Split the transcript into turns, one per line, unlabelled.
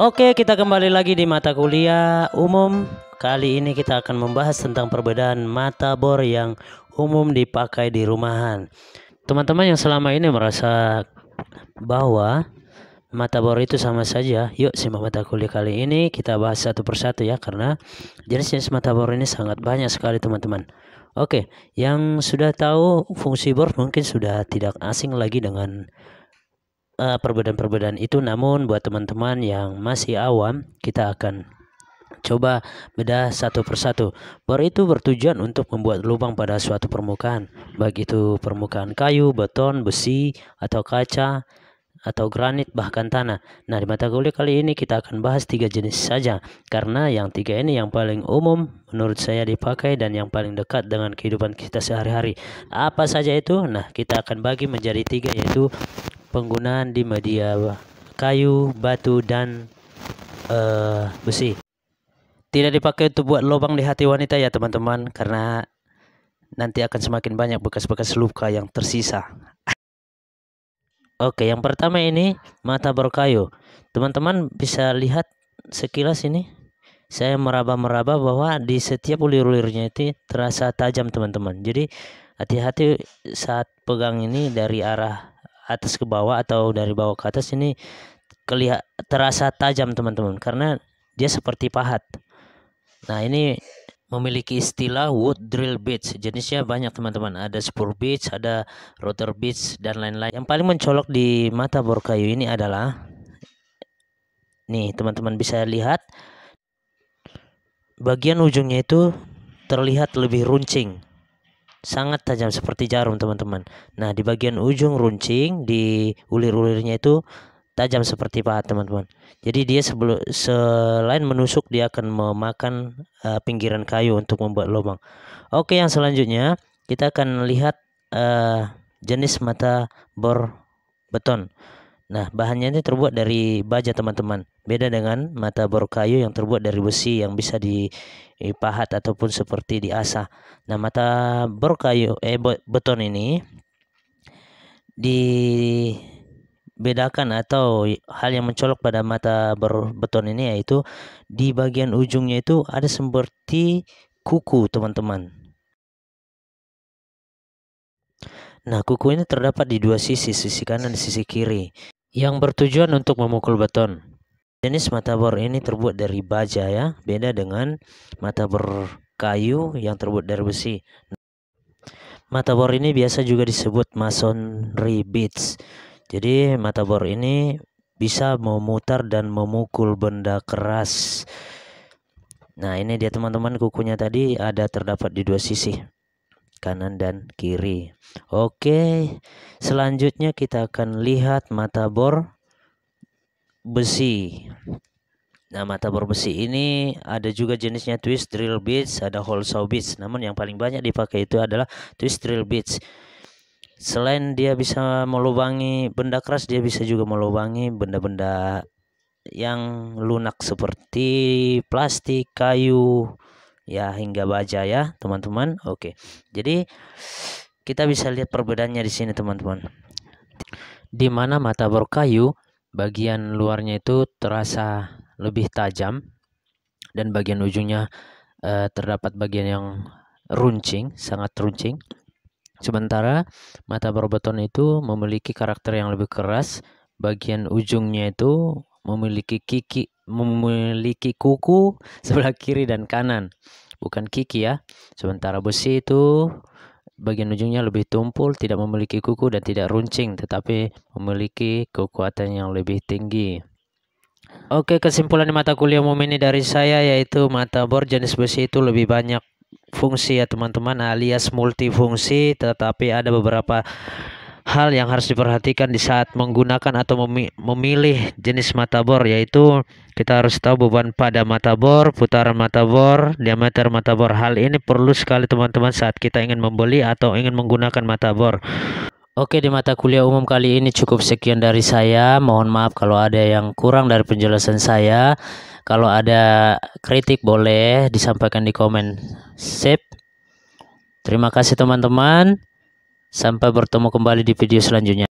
Oke, kita kembali lagi di mata kuliah umum. Kali ini kita akan membahas tentang perbedaan mata bor yang umum dipakai di rumahan. Teman-teman yang selama ini merasa bahwa mata bor itu sama saja, yuk simak mata kuliah kali ini kita bahas satu persatu ya karena jenis-jenis mata bor ini sangat banyak sekali teman-teman. Oke, yang sudah tahu fungsi bor mungkin sudah tidak asing lagi dengan Eh, perbedaan-perbedaan itu namun buat teman-teman yang masih awam kita akan coba bedah satu persatu bor itu bertujuan untuk membuat lubang pada suatu permukaan baik itu permukaan kayu beton besi atau kaca atau granit bahkan tanah. Nah di mata kuliah kali ini kita akan bahas tiga jenis saja karena yang tiga ini yang paling umum menurut saya dipakai dan yang paling dekat dengan kehidupan kita sehari-hari. Apa saja itu? Nah kita akan bagi menjadi tiga yaitu penggunaan di media kayu, batu, dan uh, besi. Tidak dipakai untuk buat lubang di hati wanita ya teman-teman karena nanti akan semakin banyak bekas-bekas luka yang tersisa. Oke, yang pertama ini mata kayu Teman-teman bisa lihat sekilas ini. Saya meraba-meraba bahwa di setiap ulir-ulirnya itu terasa tajam teman-teman. Jadi hati-hati saat pegang ini dari arah atas ke bawah atau dari bawah ke atas ini kelihat terasa tajam teman-teman karena dia seperti pahat. Nah, ini memiliki istilah wood drill bits. Jenisnya banyak teman-teman. Ada spur bits, ada rotor bits dan lain-lain. Yang paling mencolok di mata bor kayu ini adalah nih, teman-teman bisa lihat bagian ujungnya itu terlihat lebih runcing sangat tajam seperti jarum teman-teman nah di bagian ujung runcing di ulir-ulirnya itu tajam seperti pahat teman-teman jadi dia sebelum selain menusuk dia akan memakan uh, pinggiran kayu untuk membuat lubang oke yang selanjutnya kita akan lihat uh, jenis mata bor beton Nah, bahannya ini terbuat dari baja, teman-teman. Beda dengan mata bor kayu yang terbuat dari besi yang bisa dipahat ataupun seperti diasah. Nah, mata bor kayu eh beton ini dibedakan atau hal yang mencolok pada mata bor beton ini yaitu di bagian ujungnya itu ada seperti kuku, teman-teman. Nah, kuku ini terdapat di dua sisi, sisi kanan dan sisi kiri yang bertujuan untuk memukul beton. Jenis mata bor ini terbuat dari baja ya, beda dengan mata bor kayu yang terbuat dari besi. Mata bor ini biasa juga disebut masonry bits. Jadi mata bor ini bisa memutar dan memukul benda keras. Nah, ini dia teman-teman kukunya tadi ada terdapat di dua sisi kanan dan kiri. Oke, selanjutnya kita akan lihat mata bor besi. Nah, mata bor besi ini ada juga jenisnya twist drill bits, ada hole saw bits. Namun yang paling banyak dipakai itu adalah twist drill bits. Selain dia bisa melubangi benda keras, dia bisa juga melubangi benda-benda yang lunak seperti plastik, kayu, ya hingga baja ya teman-teman oke jadi kita bisa lihat perbedaannya di sini teman-teman di mana mata kayu bagian luarnya itu terasa lebih tajam dan bagian ujungnya eh, terdapat bagian yang runcing sangat runcing sementara mata bor beton itu memiliki karakter yang lebih keras bagian ujungnya itu memiliki kiki memiliki kuku sebelah kiri dan kanan. Bukan kiki ya. Sementara besi itu bagian ujungnya lebih tumpul, tidak memiliki kuku dan tidak runcing, tetapi memiliki kekuatan yang lebih tinggi. Oke, kesimpulan di mata kuliah umum ini dari saya yaitu mata bor jenis besi itu lebih banyak fungsi ya teman-teman alias multifungsi, tetapi ada beberapa hal yang harus diperhatikan di saat menggunakan atau memilih jenis mata bor yaitu kita harus tahu beban pada mata bor, putaran mata bor, diameter mata bor. Hal ini perlu sekali teman-teman saat kita ingin membeli atau ingin menggunakan mata bor. Oke di mata kuliah umum kali ini cukup sekian dari saya. Mohon maaf kalau ada yang kurang dari penjelasan saya. Kalau ada kritik boleh disampaikan di komen. Sip. Terima kasih teman-teman. Sampai bertemu kembali di video selanjutnya.